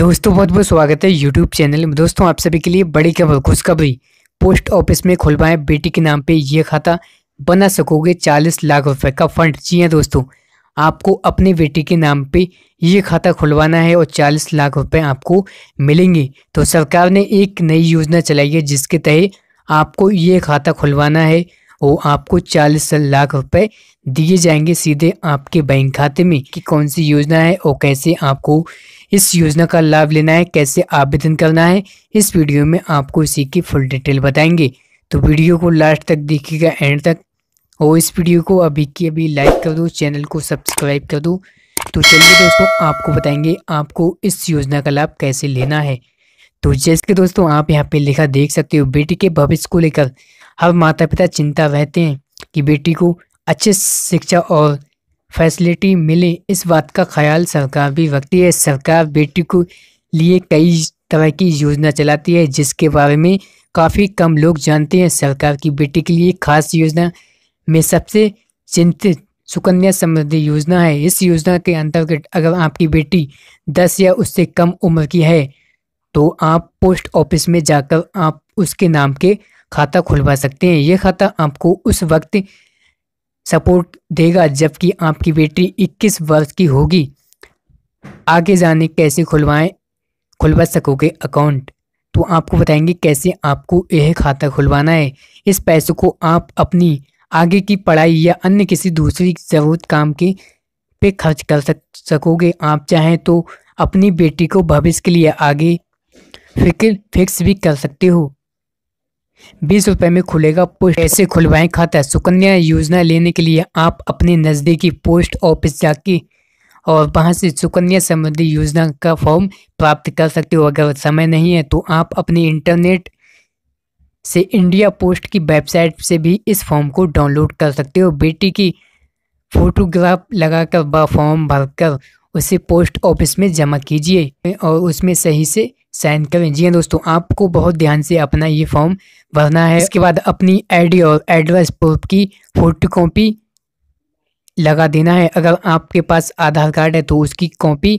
दोस्तों बहुत बहुत स्वागत है यूट्यूब चैनल में दोस्तों आप सभी के लिए बड़ी खबर खुशखबरी पोस्ट ऑफिस में खुलवाए बेटी के नाम पे ये खाता बना सकोगे 40 लाख रुपए का फंड जी हाँ दोस्तों आपको अपने बेटी के नाम पे ये खाता खुलवाना है और 40 लाख रुपए आपको मिलेंगे तो सरकार ने एक नई योजना चलाई है जिसके तहत आपको ये खाता खुलवाना है वो आपको चालीस लाख रुपए दिए जाएंगे सीधे आपके बैंक खाते में कि कौन सी योजना है और कैसे आपको इस योजना का लाभ लेना है कैसे आवेदन करना है इस वीडियो में आपको इसी की फुल डिटेल बताएंगे तो वीडियो को लास्ट तक देखिएगा एंड तक और इस वीडियो को अभी की अभी लाइक कर दो चैनल को सब्सक्राइब कर दो तो चलिए दोस्तों आपको बताएंगे आपको इस योजना का लाभ कैसे लेना है तो जैसे कि दोस्तों आप यहाँ पे लिखा देख सकते हो बेटी के भविष्य को लेकर हर माता पिता चिंता रहते हैं कि बेटी को अच्छे शिक्षा और फैसिलिटी मिले इस बात का ख्याल सरकार भी रखती है सरकार बेटी को लिए कई तरह की योजना चलाती है जिसके बारे में काफ़ी कम लोग जानते हैं सरकार की बेटी के लिए खास योजना में सबसे चिंतित सुकन्या समृद्धि योजना है इस योजना के अंतर्गत अगर आपकी बेटी दस या उससे कम उम्र की है तो आप पोस्ट ऑफिस में जाकर आप उसके नाम के खाता खुलवा सकते हैं ये खाता आपको उस वक्त सपोर्ट देगा जबकि आपकी बेटी 21 वर्ष की होगी आगे जाने कैसे खुलवाएं खुलवा सकोगे अकाउंट तो आपको बताएंगे कैसे आपको यह खाता खुलवाना है इस पैसे को आप अपनी आगे की पढ़ाई या अन्य किसी दूसरी ज़रूरत काम के पे खर्च कर सक सकोगे आप चाहें तो अपनी बेटी को भविष्य के लिए आगे फिक्र फिक्स भी कर सकते हो बीस रुपए में खुलेगा पोस्ट ऐसे खुलवाएं खाता सुकन्या योजना लेने के लिए आप अपने नज़दीकी पोस्ट ऑफिस जाके और वहाँ से सुकन्या संबंधी योजना का फॉर्म प्राप्त कर सकते हो अगर समय नहीं है तो आप अपने इंटरनेट से इंडिया पोस्ट की वेबसाइट से भी इस फॉर्म को डाउनलोड कर सकते हो बेटी की फोटोग्राफ लगाकर व फॉर्म भरकर उसे पोस्ट ऑफिस में जमा कीजिए और उसमें सही से साइन करें जी हाँ दोस्तों आपको बहुत ध्यान से अपना ये फॉर्म भरना है इसके बाद अपनी आईडी और एड्रेस प्रूफ की फोटो कॉपी लगा देना है अगर आपके पास आधार कार्ड है तो उसकी कॉपी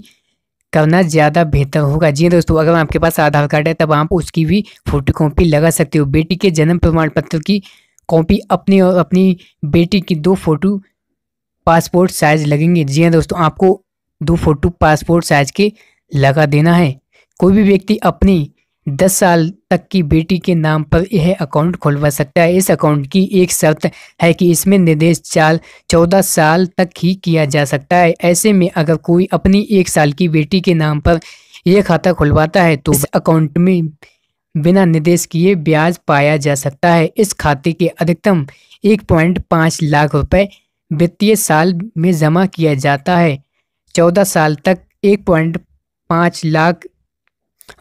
करना ज़्यादा बेहतर होगा जी हाँ दोस्तों अगर आपके पास आधार कार्ड है तब आप उसकी भी फोटो कॉपी लगा सकते हो बेटी के जन्म प्रमाण पत्र की कॉपी अपनी और अपनी बेटी की दो फोटो पासपोर्ट साइज़ लगेंगे जी हाँ दोस्तों आपको दो फोटो पासपोर्ट साइज़ के लगा देना है कोई भी व्यक्ति अपनी दस साल तक की बेटी के नाम पर यह अकाउंट खुलवा सकता है इस अकाउंट की एक शर्त है कि इसमें निर्देश चाल चौदह साल तक ही किया जा सकता है ऐसे में अगर कोई अपनी एक साल की बेटी के नाम पर यह खाता खुलवाता है तो इस अकाउंट में बिना निर्देश किए ब्याज पाया जा सकता है इस खाते के अधिकतम एक पॉइंट पाँच लाख रुपये वित्तीय साल में जमा किया जाता है चौदह साल तक एक पॉइंट पाँच लाख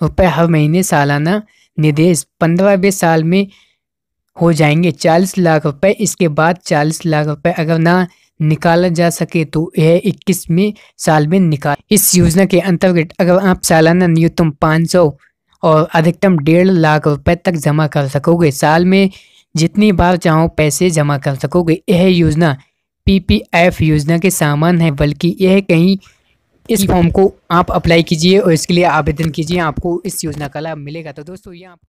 रुपये हर महीने सालाना निदेश पंद्रहवें साल में हो जाएंगे चालीस लाख रुपए इसके बाद चालीस लाख रुपए अगर ना निकाला जा सके तो यह इक्कीसवें साल में निकाल इस योजना के अंतर्गत अगर आप सालाना न्यूनतम पाँच सौ और अधिकतम डेढ़ लाख रुपए तक जमा कर सकोगे साल में जितनी बार चाहो पैसे जमा कर सकोगे यह योजना पीपीएफ योजना के सामान है बल्कि यह कहीं इस फॉर्म को आप अप्लाई कीजिए और इसके लिए आवेदन कीजिए आपको इस योजना का लाभ मिलेगा तो दोस्तों यहाँ आप